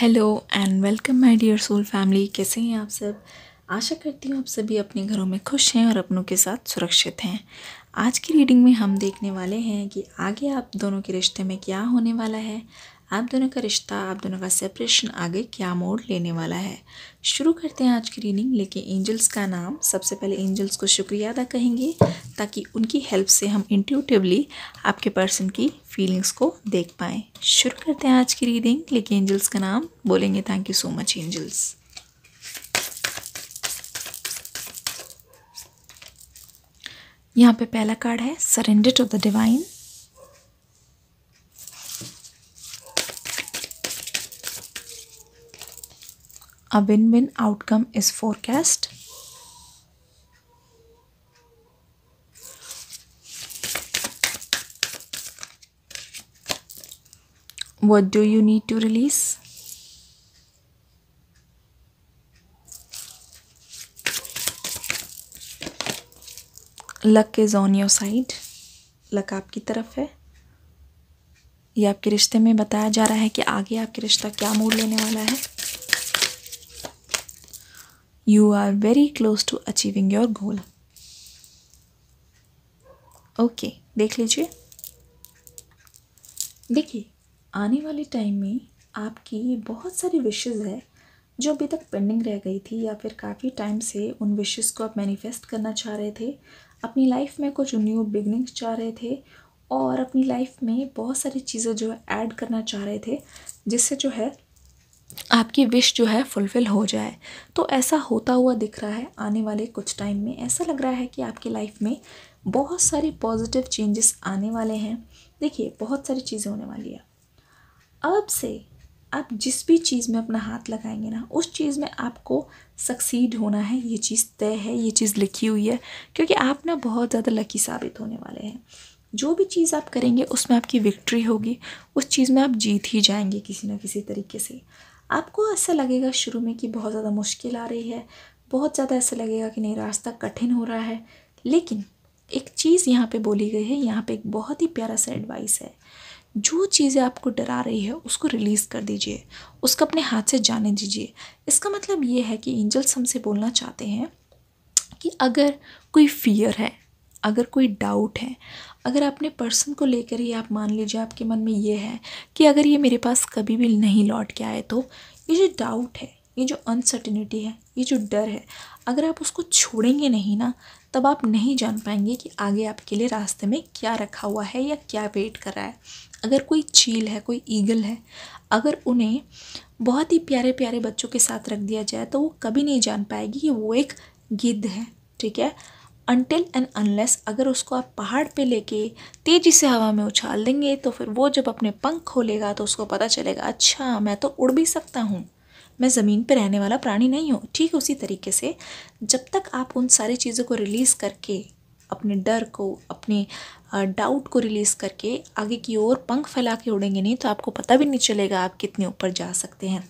Hello and welcome my dear soul family कैसे हैं आप सब आशा करती हूँ आप सभी अपने घरों में खुश हैं और अपनों के साथ सुरक्षित हैं आज की रीडिंग में हम देखने वाले हैं कि आगे आप दोनों के रिश्ते में क्या होने वाला है आप दोनों का रिश्ता आप दोनों का सेपरेशन आगे क्या मोड लेने वाला है शुरू करते हैं आज की रीडिंग लेकिन एंजल्स का नाम सबसे पहले एंजल्स को शुक्रिया अदा कहेंगे ताकि उनकी हेल्प से हम इंट्यूटिवली आपके पर्सन की फीलिंग्स को देख पाएँ शुरू करते हैं आज की रीडिंग लेकिन एंजल्स का नाम बोलेंगे thank you so much angels यहाँ पे पहला कार्ड है surrender to the divine A win win outcome is forecast. What do you need to release? Luck is on your side luck आपकी तरफ है ये आपके रिश्ते में बताया जा रहा है कि आगे आपके रिश्ता क्या मूड लेने वाला है you are very close to achieving your goal okay okay, देख लीजिए देखिए आने वाले टाइम में आपकी बहुत सारी विशेज़ है जो अभी तक पेंडिंग रह गई थी या फिर काफ़ी टाइम से उन विशेज़ को आप मैनिफेस्ट करना चाह रहे थे अपनी लाइफ में कुछ न्यू बिगनिंग्स चाह रहे थे और अपनी लाइफ में बहुत सारी चीज़ें जो है ऐड करना चाह रहे थे जिससे जो है आपकी विश जो है फुलफ़िल हो जाए तो ऐसा होता हुआ दिख रहा है आने वाले कुछ टाइम में ऐसा लग रहा है कि आपकी लाइफ में बहुत सारे पॉजिटिव चेंजेस आने वाले हैं देखिए बहुत सारी चीज़ें होने वाली है अब से आप जिस भी चीज़ में अपना हाथ लगाएंगे ना उस चीज़ में आपको सक्सीड होना है ये चीज़ तय है ये चीज़ लिखी हुई है क्योंकि आप ना बहुत ज़्यादा लकी साबित होने वाले हैं जो भी चीज़ आप करेंगे उसमें आपकी विक्ट्री होगी उस चीज़ में आप जीत ही जाएंगे किसी ना किसी तरीके से आपको ऐसा लगेगा शुरू में कि बहुत ज़्यादा मुश्किल आ रही है बहुत ज़्यादा ऐसा लगेगा कि नहीं रास्ता कठिन हो रहा है लेकिन एक चीज़ यहाँ पे बोली गई है यहाँ पे एक बहुत ही प्यारा सा एडवाइस है जो चीज़ें आपको डरा रही है उसको रिलीज़ कर दीजिए उसको अपने हाथ से जाने दीजिए इसका मतलब ये है कि एंजल्स हमसे बोलना चाहते हैं कि अगर कोई फियर है अगर कोई डाउट है अगर अपने पर्सन को लेकर ही आप मान लीजिए आपके मन में ये है कि अगर ये मेरे पास कभी भी नहीं लौट के आए तो ये जो डाउट है ये जो अनसर्टिनिटी है ये जो डर है अगर आप उसको छोड़ेंगे नहीं ना तब आप नहीं जान पाएंगे कि आगे आपके लिए रास्ते में क्या रखा हुआ है या क्या वेट कर रहा है अगर कोई चील है कोई ईगल है अगर उन्हें बहुत ही प्यारे प्यारे बच्चों के साथ रख दिया जाए तो वो कभी नहीं जान पाएगी कि वो एक गिद्ध है ठीक है अनटिल एंड अनलेस अगर उसको आप पहाड़ पे लेके तेज़ी से हवा में उछाल देंगे तो फिर वो जब अपने पंख खोलेगा तो उसको पता चलेगा अच्छा मैं तो उड़ भी सकता हूँ मैं ज़मीन पर रहने वाला प्राणी नहीं हूँ ठीक उसी तरीके से जब तक आप उन सारी चीज़ों को रिलीज़ करके अपने डर को अपने डाउट को रिलीज़ करके आगे की ओर पंख फैला के उड़ेंगे नहीं तो आपको पता भी नहीं चलेगा आप कितने ऊपर जा सकते हैं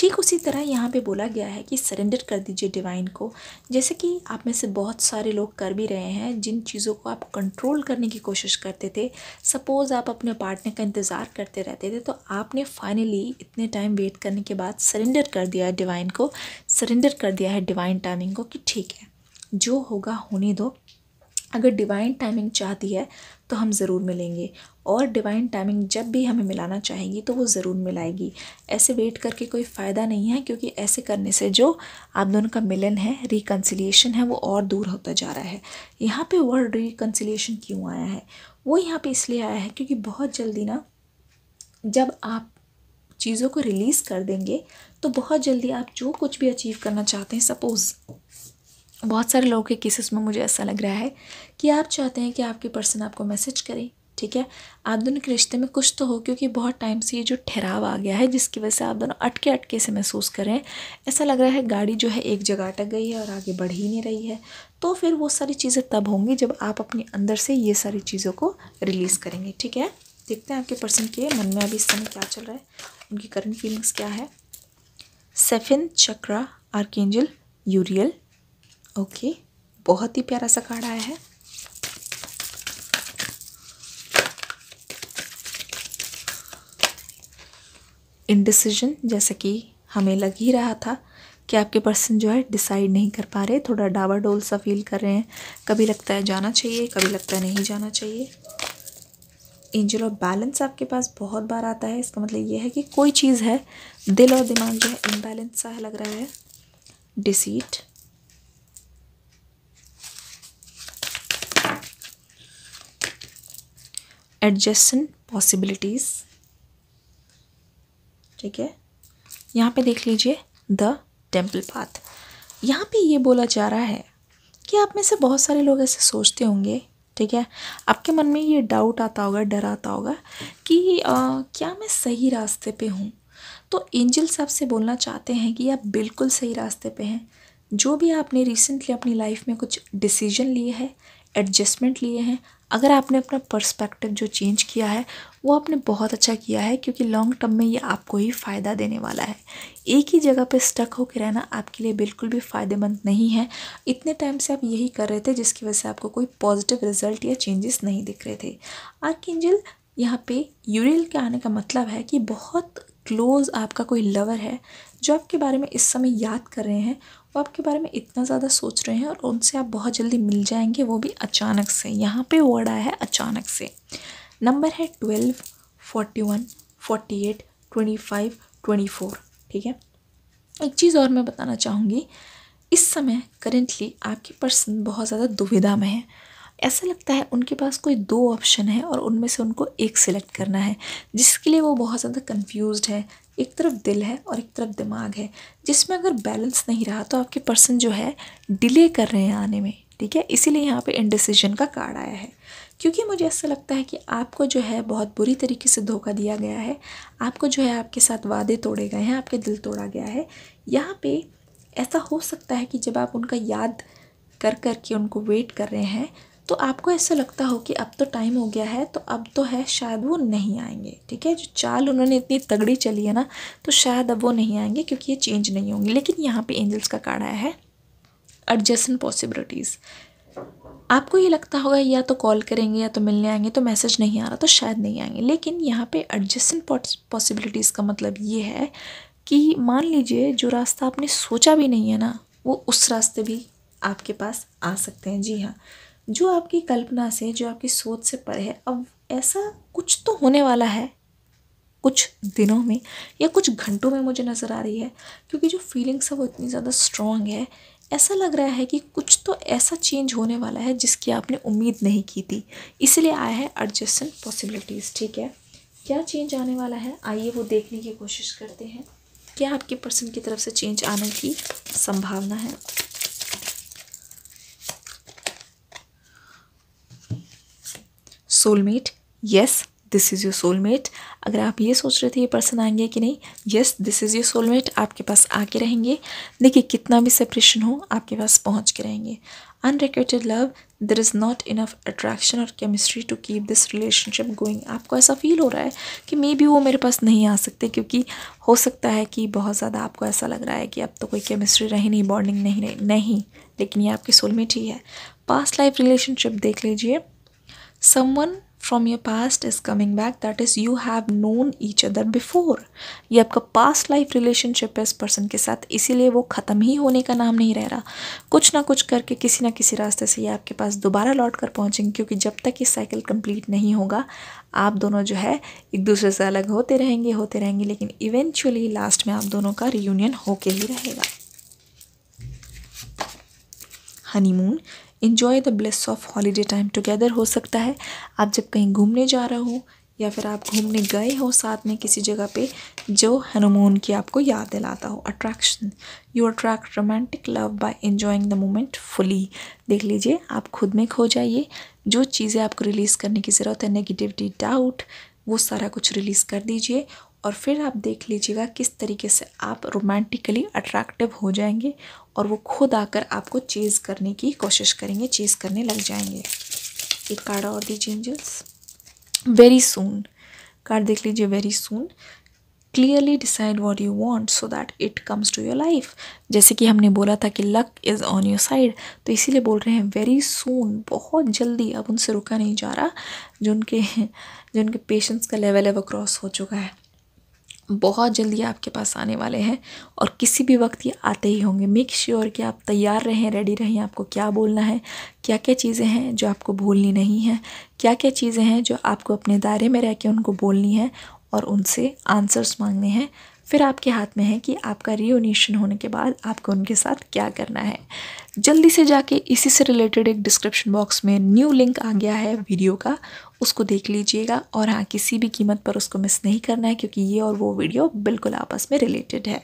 ठीक उसी तरह यहाँ पे बोला गया है कि सरेंडर कर दीजिए डिवाइन को जैसे कि आप में से बहुत सारे लोग कर भी रहे हैं जिन चीज़ों को आप कंट्रोल करने की कोशिश करते थे सपोज़ आप अपने पार्टनर का इंतज़ार करते रहते थे तो आपने फाइनली इतने टाइम वेट करने के बाद सरेंडर कर दिया है डिवाइन को सरेंडर कर दिया है डिवाइन टाइमिंग को कि ठीक है जो होगा होने दो अगर डिवाइन टाइमिंग चाहती है तो हम ज़रूर मिलेंगे और डिवाइन टाइमिंग जब भी हमें मिलाना चाहेंगी तो वो ज़रूर मिलाएगी ऐसे वेट करके कोई फ़ायदा नहीं है क्योंकि ऐसे करने से जो आप दोनों का मिलन है रिकन्सिलियेशन है वो और दूर होता जा रहा है यहाँ पे वर्ड रिकन्सिलियेशन क्यों आया है वो यहाँ पे इसलिए आया है क्योंकि बहुत जल्दी ना जब आप चीज़ों को रिलीज़ कर देंगे तो बहुत जल्दी आप जो कुछ भी अचीव करना चाहते हैं सपोज़ बहुत सारे लोगों के केसेस में मुझे ऐसा लग रहा है कि आप चाहते हैं कि आपके पर्सन आपको मैसेज करे ठीक है आप दोनों के रिश्ते में कुछ तो हो क्योंकि बहुत टाइम से ये जो ठहराव आ गया है जिसकी वजह से आप दोनों अटके अटके से महसूस करें ऐसा लग रहा है गाड़ी जो है एक जगह अटक गई है और आगे बढ़ ही नहीं रही है तो फिर वो सारी चीज़ें तब होंगी जब आप अपने अंदर से ये सारी चीज़ों को रिलीज़ करेंगे ठीक है देखते हैं आपके पर्सन के मन में अभी इस समय क्या चल रहा है उनकी करंट फीलिंग्स क्या है सेफिन चक्रा आर्केंजल यूरियल ओके बहुत ही प्यारा सा कार्ड आया है इनडिसिजन जैसा कि हमें लग ही रहा था कि आपके पर्सन जो है डिसाइड नहीं कर पा रहे थोड़ा डावाडोल सा फील कर रहे हैं कभी लगता है जाना चाहिए कभी लगता है नहीं जाना चाहिए एंजल ऑफ बैलेंस आपके पास बहुत बार आता है इसका मतलब ये है कि कोई चीज़ है दिल और दिमाग जो है इम्बैलेंस सा लग रहा है डिसीट एडजस्टन पॉसिबिलिटीज़ ठीक है यहाँ पे देख लीजिए द टेम्पल पाथ यहाँ पे ये बोला जा रहा है कि आप में से बहुत सारे लोग ऐसे सोचते होंगे ठीक है आपके मन में ये डाउट आता होगा डर आता होगा कि आ, क्या मैं सही रास्ते पे हूँ तो एंजल्स आपसे बोलना चाहते हैं कि आप बिल्कुल सही रास्ते पे हैं जो भी आपने रिसेंटली अपनी लाइफ में कुछ डिसीजन लिए है एडजस्टमेंट लिए हैं अगर आपने अपना पर्सपेक्टिव जो चेंज किया है वो आपने बहुत अच्छा किया है क्योंकि लॉन्ग टर्म में ये आपको ही फ़ायदा देने वाला है एक ही जगह पे स्टक होकर रहना आपके लिए बिल्कुल भी फ़ायदेमंद नहीं है इतने टाइम से आप यही कर रहे थे जिसकी वजह से आपको कोई पॉजिटिव रिजल्ट या चेंजेस नहीं दिख रहे थे आर्किंजल यहाँ पे यूरियल के आने का मतलब है कि बहुत क्लोज़ आपका कोई लवर है जो आपके बारे में इस समय याद कर रहे हैं वो आपके बारे में इतना ज़्यादा सोच रहे हैं और उनसे आप बहुत जल्दी मिल जाएंगे वो भी अचानक से यहाँ पे वर्ड आया है अचानक से नंबर है twelve forty one forty eight twenty five twenty four ठीक है एक चीज़ और मैं बताना चाहूँगी इस समय करेंटली आपकी पर्सन बहुत ज़्यादा दुविधा में है ऐसा लगता है उनके पास कोई दो ऑप्शन है और उनमें से उनको एक सिलेक्ट करना है जिसके लिए वो बहुत ज़्यादा कन्फ्यूज है एक तरफ दिल है और एक तरफ दिमाग है जिसमें अगर बैलेंस नहीं रहा तो आपके पर्सन जो है डिले कर रहे हैं आने में ठीक है इसीलिए यहाँ पे इनडिसीजन का कार्ड आया है क्योंकि मुझे ऐसा लगता है कि आपको जो है बहुत बुरी तरीके से धोखा दिया गया है आपको जो है आपके साथ वादे तोड़े गए हैं आपके दिल तोड़ा गया है यहाँ पे ऐसा हो सकता है कि जब आप उनका याद कर कर के उनको वेट कर रहे हैं तो आपको ऐसा लगता हो कि अब तो टाइम हो गया है तो अब तो है शायद वो नहीं आएंगे ठीक है जो चाल उन्होंने इतनी तगड़ी चली है ना तो शायद अब वो नहीं आएंगे क्योंकि ये चेंज नहीं होंगे लेकिन यहाँ पे एंजल्स का कार्ड आया है एडजस्टन पॉसिबिलिटीज़ आपको ये लगता होगा या तो कॉल करेंगे या तो मिलने आएंगे तो मैसेज नहीं आ रहा तो शायद नहीं आएंगे लेकिन यहाँ पर एडजस्टमेंट पॉसिबिलिटीज़ का मतलब ये है कि मान लीजिए जो रास्ता आपने सोचा भी नहीं है ना वो उस रास्ते भी आपके पास आ सकते हैं जी हाँ जो आपकी कल्पना से जो आपकी सोच से पर है अब ऐसा कुछ तो होने वाला है कुछ दिनों में या कुछ घंटों में मुझे नज़र आ रही है क्योंकि जो फीलिंग्स है वो इतनी ज़्यादा स्ट्रॉन्ग है ऐसा लग रहा है कि कुछ तो ऐसा चेंज होने वाला है जिसकी आपने उम्मीद नहीं की थी इसलिए आया है एडजस्टमेंट पॉसिबिलिटीज़ ठीक है क्या चेंज आने वाला है आइए वो देखने की कोशिश करते हैं क्या आपके पर्सन की तरफ से चेंज आने की संभावना है soulmate yes this is your soulmate अगर आप ये सोच रहे थे ये पर्सन आएंगे कि नहीं yes this is your soulmate आपके पास आके रहेंगे देखिए कितना भी सेपरेशन हो आपके पास पहुँच के रहेंगे unrequited love there is not enough attraction और chemistry to keep this relationship going आपको ऐसा फील हो रहा है कि मे बी वो मेरे पास नहीं आ सकते क्योंकि हो सकता है कि बहुत ज़्यादा आपको ऐसा लग रहा है कि अब तो कोई केमिस्ट्री रही नहीं बॉन्डिंग नहीं रही नहीं लेकिन ये आपकी सोलमेट ही है पास्ट लाइफ रिलेशनशिप देख लीजिए someone from your past is coming back that is you have known each other before ये आपका past life relationship है इस person के साथ इसीलिए वो ख़त्म ही होने का नाम नहीं रह रहा कुछ ना कुछ करके किसी ना किसी रास्ते से ये आपके पास दोबारा लौट कर पहुँचेंगे क्योंकि जब तक ये साइकिल कंप्लीट नहीं होगा आप दोनों जो है एक दूसरे से अलग होते रहेंगे होते रहेंगे लेकिन इवेंचुअली लास्ट में आप दोनों का रियूनियन होके ही रहेगा honeymoon enjoy the bless of holiday time together हो सकता है आप जब कहीं घूमने जा रहे हो या फिर आप घूमने गए हो साथ में किसी जगह पे जो हनुमून की आपको याद दिलाता हो attraction you attract romantic love by enjoying the moment fully देख लीजिए आप खुद में खो जाइए जो चीज़ें आपको रिलीज़ करने की ज़रूरत है नेगेटिविटी डाउट वो सारा कुछ रिलीज़ कर दीजिए और फिर आप देख लीजिएगा किस तरीके से आप रोमांटिकली अट्रैक्टिव हो जाएंगे और वो खुद आकर आपको चेज़ करने की कोशिश करेंगे चेज़ करने लग जाएंगे एक कार्ड और दीजिए एंजल्स वेरी सून कार्ड देख लीजिए very soon clearly decide what you want so that it comes to your life जैसे कि हमने बोला था कि luck is on your side तो इसीलिए बोल रहे हैं वेरी सून बहुत जल्दी अब उनसे रुका नहीं जा रहा जो उनके जो उनके पेशेंस का लेवल है वो क्रॉस हो चुका है बहुत जल्दी आपके पास आने वाले हैं और किसी भी वक्त ये आते ही होंगे मेक श्योर sure कि आप तैयार रहें रेडी रहें आपको क्या बोलना है क्या क्या चीज़ें हैं जो आपको भूलनी नहीं है क्या क्या चीज़ें हैं जो आपको अपने दायरे में रह के उनको बोलनी है और उनसे आंसर्स मांगने हैं फिर आपके हाथ में है कि आपका रियोनिशन होने के बाद आपको उनके साथ क्या करना है जल्दी से जाके इसी से रिलेटेड एक डिस्क्रिप्शन बॉक्स में न्यू लिंक आ गया है वीडियो का उसको देख लीजिएगा और हाँ किसी भी कीमत पर उसको मिस नहीं करना है क्योंकि ये और वो वीडियो बिल्कुल आपस में रिलेटेड है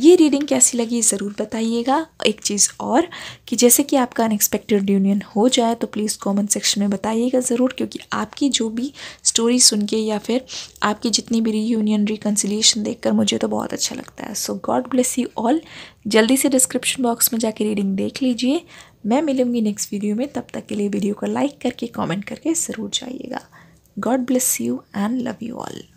ये रीडिंग कैसी लगी ज़रूर बताइएगा एक चीज़ और कि जैसे कि आपका अनएक्सपेक्टेड यूनियन हो जाए तो प्लीज़ कमेंट सेक्शन में बताइएगा ज़रूर क्योंकि आपकी जो भी स्टोरी सुन के या फिर आपकी जितनी भी री यूनियन देख मुझे तो बहुत अच्छा लगता है so god bless you all जल्दी से डिस्क्रिप्शन बॉक्स में जाके रीडिंग देख लीजिए मैं मिलूँगी नेक्स्ट वीडियो में तब तक के लिए वीडियो को लाइक करके कमेंट करके ज़रूर जाइएगा god bless you and love you all